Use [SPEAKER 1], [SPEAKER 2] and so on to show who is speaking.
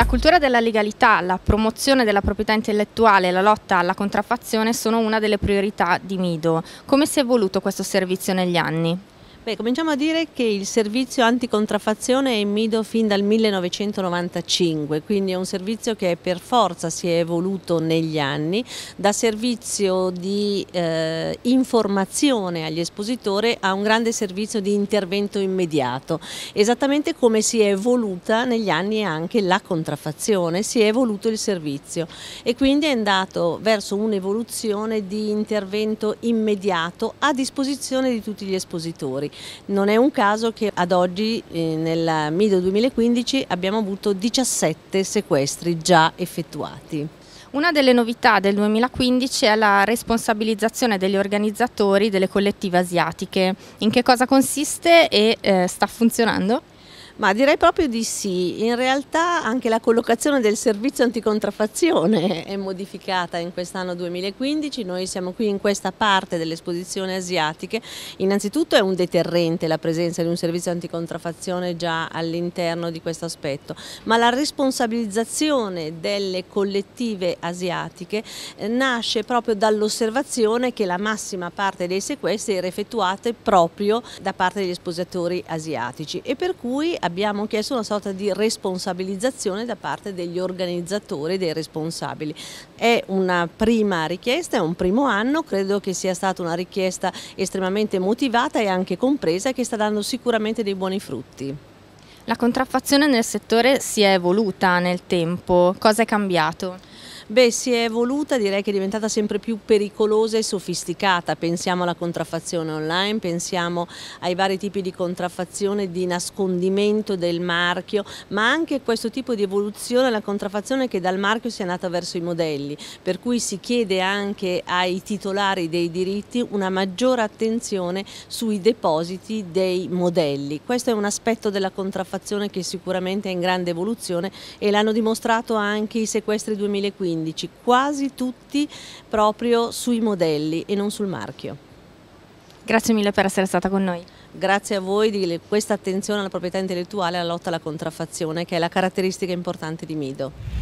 [SPEAKER 1] La cultura della legalità, la promozione della proprietà intellettuale e la lotta alla contraffazione sono una delle priorità
[SPEAKER 2] di Mido.
[SPEAKER 1] Come si è evoluto questo servizio negli anni?
[SPEAKER 2] Beh, cominciamo a dire che il servizio anticontraffazione è in Mido fin dal 1995, quindi è un servizio che per forza si è evoluto negli anni, da servizio di eh, informazione agli espositori a un grande servizio di intervento immediato, esattamente come si è evoluta negli anni anche la contraffazione, si è evoluto il servizio e quindi è andato verso un'evoluzione di intervento immediato a disposizione di tutti gli espositori. Non è un caso che ad oggi eh, nel MIDO 2015 abbiamo avuto 17 sequestri già effettuati.
[SPEAKER 1] Una delle novità del 2015 è la responsabilizzazione degli organizzatori delle collettive asiatiche. In che cosa consiste e
[SPEAKER 2] eh, sta funzionando? Ma direi proprio di sì, in realtà anche la collocazione del servizio anticontraffazione è modificata in quest'anno 2015, noi siamo qui in questa parte dell'esposizione asiatiche, innanzitutto è un deterrente la presenza di un servizio anticontraffazione già all'interno di questo aspetto, ma la responsabilizzazione delle collettive asiatiche eh, nasce proprio dall'osservazione che la massima parte dei sequestri era effettuata proprio da parte degli espositori asiatici e per cui abbiamo abbiamo chiesto una sorta di responsabilizzazione da parte degli organizzatori, dei responsabili. È una prima richiesta, è un primo anno, credo che sia stata una richiesta estremamente motivata e anche compresa che sta dando sicuramente dei buoni frutti.
[SPEAKER 1] La contraffazione nel settore si è evoluta nel tempo,
[SPEAKER 2] cosa è cambiato? Beh, si è evoluta, direi che è diventata sempre più pericolosa e sofisticata. Pensiamo alla contraffazione online, pensiamo ai vari tipi di contraffazione, di nascondimento del marchio, ma anche questo tipo di evoluzione, la contraffazione che dal marchio si è nata verso i modelli, per cui si chiede anche ai titolari dei diritti una maggiore attenzione sui depositi dei modelli. Questo è un aspetto della contraffazione che sicuramente è in grande evoluzione e l'hanno dimostrato anche i sequestri 2015 15, quasi tutti proprio sui modelli e non sul marchio.
[SPEAKER 1] Grazie mille per essere stata con noi.
[SPEAKER 2] Grazie a voi di questa attenzione alla proprietà intellettuale e alla lotta alla contraffazione che è la caratteristica importante di Mido.